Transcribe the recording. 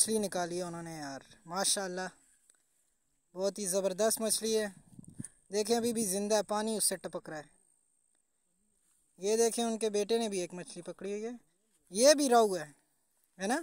मछली निकाली है उन्होंने यार माशाल्लाह बहुत ही ज़बरदस्त मछली है देखें अभी भी ज़िंदा है पानी उससे टपक रहा है ये देखें उनके बेटे ने भी एक मछली पकड़ी हुई है ये भी रहू है है ना